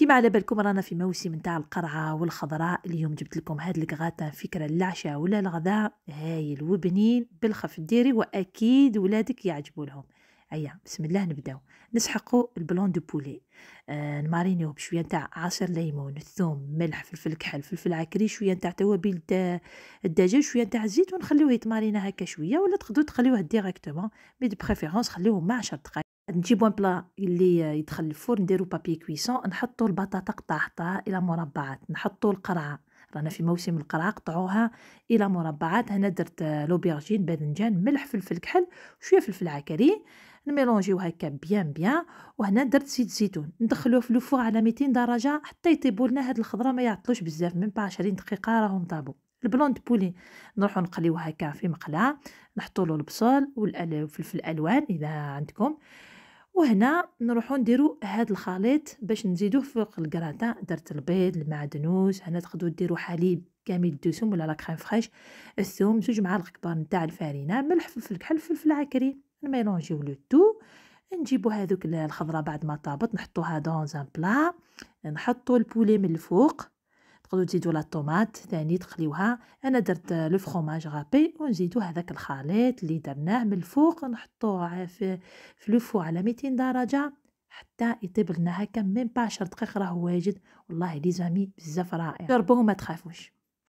كيما على بالكم رانا في موسم نتاع القرعه والخضراء اليوم جبت لكم هاد الكغاتان فكره للعشاء ولا الغداء هايل وبنين بالخف ديري واكيد ولادك يعجبوا لهم ايا بسم الله نبداو نسحقوا البلون دو بولي آه نمارينيو بشويه نتاع عصير ليمون الثوم ملح فلفل كحل فلفل عكري شويه نتاع توابل الدجاج شويه نتاع الزيت ونخليوه يتمارينا هكا شويه ولا تقدروا تخليوه ديريكتومون مي دو بريفيرونس خليوه مع 10 دقائق نجيبو بلا اللي يدخل الفرن نديرو بابي كويسون نحطو البطاطا قطعتها الى مربعات نحطو القرعه رانا في موسم القرعه قطعوها الى مربعات هنا درت لوبيرجين باذنجان ملح فلفل كحل وشويه فلفل عكري نميلونجيو هكا بيان بيان وهنا درت زيت الزيتون ندخلوه في الفوغ على 200 درجه حتى يطيبوا لنا هاد الخضره ما يعطلوش بزاف من 20 دقيقه راهم طابو البلوند بولي نروحو نقليوه هكا في مقله نحطوا له البصل والفلفل الالوان اذا عندكم وهنا نروحو نديرو هاد الخليط باش نزيدوه فوق الكراتان درت البيض المعدنوس هنا تقدرو ديرو حليب كامل دوسوم ولا لا كريم فريش الثوم زوج معالق كبار نتاع الفارينه ملح فلفل كحل فلفل عكري نميلونجيو لو تو نجيبو هذوك الخضره بعد ما طابت نحطوها دون زان بلا نحطو البولي من الفوق تقدروا تزيدوا لا طوماط ثاني تقليوها انا درت لو فخوماج غابي ونزيدوا هذاك الخليط اللي درناه من الفوق نحطوه في في لو على 200 درجه حتى يطيب لنا هكا من با 10 دقائق راه واجد والله لي زامي بزاف رائع جربوه ما تخافوش